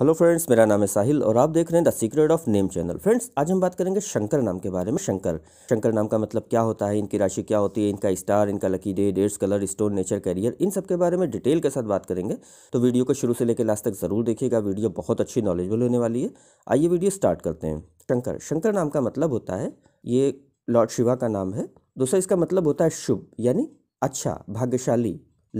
hello friends मेरा नाम है साहिल और आप देख रहे हैं the secret of name channel friends आज हम बात करेंगे शंकर नाम के बारे में शंकर शंकर नाम का मतलब क्या होता है इनकी राशि क्या होती है इनका स्टार इनका lucky day dates colour stone nature career इन सब के बारे में डिटेल के साथ बात करेंगे तो वीडियो को शुरू से लेकर लास्ट तक जरूर देखिएगा वीडियो बहुत अच्छी नॉलेजबल होने वाली है आइए वीडियो स्टार्ट करते हैं शंकर शंकर नाम का मतलब होता है ये लॉर्ड शिवा का नाम है दूसरा इसका मतलब होता है शुभ यानी अच्छा भाग्यशाली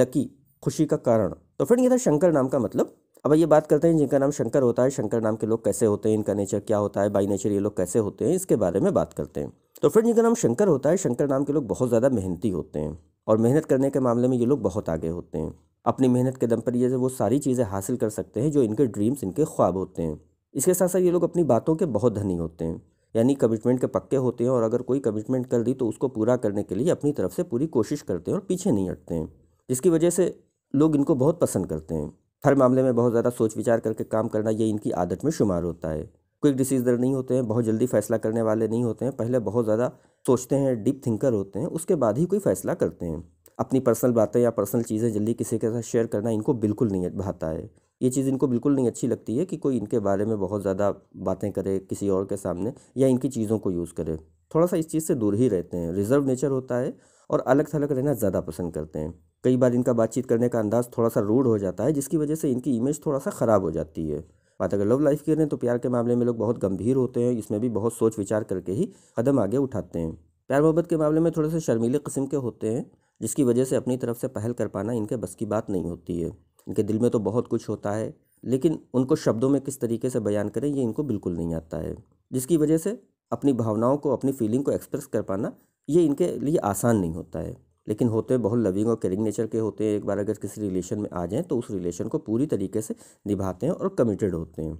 लकी खुशी का कारण तो फ्रेंड ये था शंकर नाम का मतलब अब ये बात करते हैं जिनका नाम शंकर होता है शंकर नाम के लोग कैसे होते हैं इनका नेचर क्या होता है बाई नेचर ये लोग कैसे होते हैं इसके बारे में बात करते हैं तो फिर जिनका नाम शंकर होता है शंकर नाम के लोग बहुत ज़्यादा मेहनती होते हैं और मेहनत करने के मामले में ये लोग बहुत आगे होते हैं अपनी मेहनत के दम पर ये वो सारी चीज़ें हासिल कर सकते हैं जो इनके ड्रीम्स इनके ख्वाब होते हैं इसके साथ साथ ये लोग अपनी बातों के बहुत धनी होते हैं यानी कमिटमेंट के पक्के होते हैं और अगर कोई कमिटमेंट कर दी तो उसको पूरा करने के लिए अपनी तरफ से पूरी कोशिश करते हैं और पीछे नहीं हटते हैं जिसकी वजह से लोग इनको बहुत पसंद करते हैं हर मामले में बहुत ज़्यादा सोच विचार करके काम करना ये इनकी आदत में शुमार होता है क्विक डिसीजर नहीं होते हैं बहुत जल्दी फैसला करने वाले नहीं होते हैं पहले बहुत ज़्यादा सोचते हैं डीप थिंकर होते हैं उसके बाद ही कोई फैसला करते हैं अपनी पर्सनल बातें या पर्सनल चीज़ें जल्दी किसी के साथ शेयर करना इनको बिल्कुल नहीं भाता है ये चीज़ इनको बिल्कुल नहीं अच्छी लगती है कि कोई इनके बारे में बहुत ज़्यादा बातें करे किसी और के सामने या इनकी चीज़ों को यूज़ करे थोड़ा सा इस चीज़ से दूर ही रहते हैं रिजर्व नेचर होता है और अलग थलग रहना ज़्यादा पसंद करते हैं कई बार इनका बातचीत करने का अंदाज़ थोड़ा सा रूढ़ हो जाता है जिसकी वजह से इनकी इमेज थोड़ा सा ख़राब हो जाती है बात अगर लव लाइफ की करें तो प्यार के मामले में लोग बहुत गंभीर होते हैं इसमें भी बहुत सोच विचार करके ही कदम आगे उठाते हैं प्यार मोहब्बत के मामले में थोड़े से शर्मीले किस्म के होते हैं जिसकी वजह से अपनी तरफ से पहल कर पाना इनके बस की बात नहीं होती है इनके दिल में तो बहुत कुछ होता है लेकिन उनको शब्दों में किस तरीके से बयान करें ये इनको बिल्कुल नहीं आता है जिसकी वजह से अपनी भावनाओं को अपनी फीलिंग को एक्सप्रेस कर पाना ये इनके लिए आसान नहीं होता है लेकिन होते हैं बहुत लविंग और केयरिंग नेचर के होते हैं एक बार अगर किसी रिलेशन में आ जाएँ तो उस रिलेशन को पूरी तरीके से निभाते हैं और कमिटेड होते हैं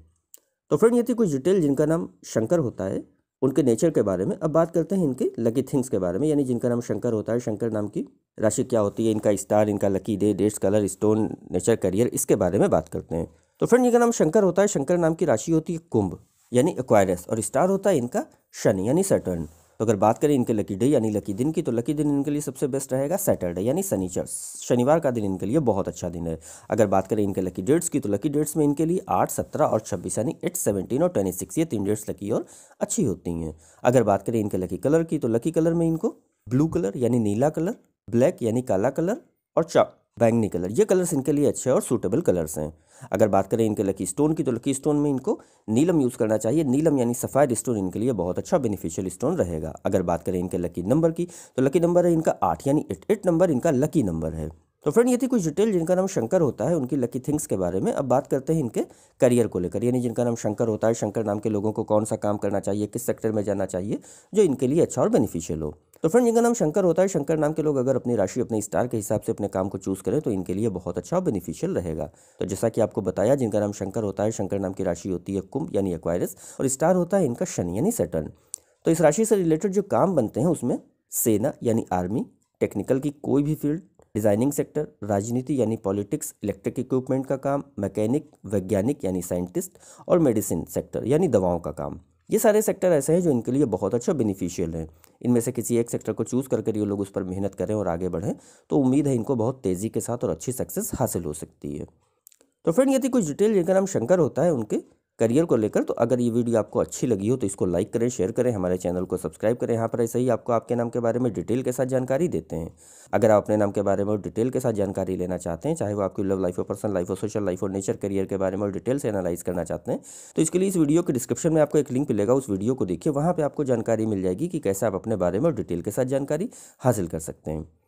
तो फ्रेंड ये थी कुछ डिटेल जिनका नाम शंकर होता है उनके नेचर के बारे में अब बात करते हैं इनके लकी थिंग्स के बारे में यानी जिनका नाम शंकर होता है शंकर नाम की राशि क्या होती है इनका स्टार इनका lucky day dates colour stone nature career इसके बारे में बात करते हैं तो फ्रेंड जिनका नाम शंकर होता है शंकर नाम की राशि होती है कुंभ यानी एक्वायरस और स्टार होता है इनका शनि यानी सटर्न तो अगर बात करें इनके लकी डे यानी लकी दिन की तो लकी दिन इनके लिए सबसे बेस्ट रहेगा सैटरडे यानी शनिचर शनिवार का दिन इनके लिए बहुत अच्छा दिन है अगर बात करें इनके लकी डेट्स की तो लकी डेट्स में इनके लिए आठ सत्रह और छब्बीस यानी एट सेवनटीन और ट्वेंटी सिक्स ये तीन डेट्स लकी और अच्छी होती हैं अगर बात करें इनके लकी कलर की तो लकी कलर में इनको ब्लू कलर यानी नीला कलर ब्लैक यानी काला कलर और चा बैंगनी कलर ये कलर्स इनके लिए अच्छे और सूटेबल कलर्स हैं अगर बात करें इनके लकी स्टोन की तो लकी स्टोन में इनको नीलम यूज़ करना चाहिए नीलम यानी सफ़ायर स्टोन इनके लिए बहुत अच्छा बेनिफिशियल स्टोन रहेगा अगर बात करें इनके लकी नंबर की तो लकी नंबर है इनका आठ यानी एट एट नंबर इनका लकी नंबर है तो फ्रेंड ये थी कुछ डिटेल जिनका नाम शंकर होता है उनकी लकी थिंग्स के बारे में अब बात करते हैं इनके करियर को लेकर यानी जिनका नाम शंकर होता है शंकर नाम के लोगों को कौन सा काम करना चाहिए किस सेक्टर में जाना चाहिए जो इनके लिए अच्छा और बेनिफिशियल हो तो फ्रेंड जिनका नाम शंकर होता है शंकर नाम के लोग अगर अपनी राशि अपने स्टार के हिसाब से अपने काम को चूज करें तो इनके लिए बहुत अच्छा और बेनिफिशियल रहेगा तो जैसा कि आपको बताया जिनका नाम शंकर होता है शंकर नाम की राशि होती है कुंभ यानी एक्वायरस और स्टार होता है इनका शनि यानी सेटर्न तो इस राशि से रिलेटेड जो काम बनते हैं उसमें सेना यानी आर्मी टेक्निकल की कोई भी फील्ड डिजाइनिंग सेक्टर राजनीति यानी पॉलिटिक्स इलेक्ट्रिक इक्विपमेंट का काम मैकेनिक वैज्ञानिक यानी साइंटिस्ट और मेडिसिन सेक्टर यानी दवाओं का काम ये सारे सेक्टर ऐसे हैं जो इनके लिए बहुत अच्छा बेनिफिशियल हैं इनमें से किसी एक सेक्टर को चूज़ करके ये लोग उस पर मेहनत करें और आगे बढ़ें तो उम्मीद है इनको बहुत तेज़ी के साथ और अच्छी सक्सेस हासिल हो सकती है तो फ्रेंड यदि कुछ डिटेल जिनका नाम शंकर होता है उनके करियर को लेकर तो अगर ये वीडियो आपको अच्छी लगी हो तो इसको लाइक करें शेयर करें हमारे चैनल को सब्सक्राइब करें यहाँ पर ऐसे ही आपको आपके नाम के बारे में डिटेल के साथ जानकारी देते हैं अगर आप अपने नाम के बारे में डिटेल के साथ जानकारी लेना चाहते हैं चाहे वो आपकी लव लाइफ और पर्सनल लाइफ और सोशल लाइफ और नेचर करियर के बारे में डिटेल से एनालाइज करना चाहते हैं तो इसके लिए इस वीडियो के डिस्क्रिप्शन में आपको एक लिंक मिलेगा उस वीडियो को देखिए वहाँ पर आपको जानकारी मिल जाएगी कि कैसे आप अपने बारे में डिटेल के साथ जानकारी हासिल कर सकते हैं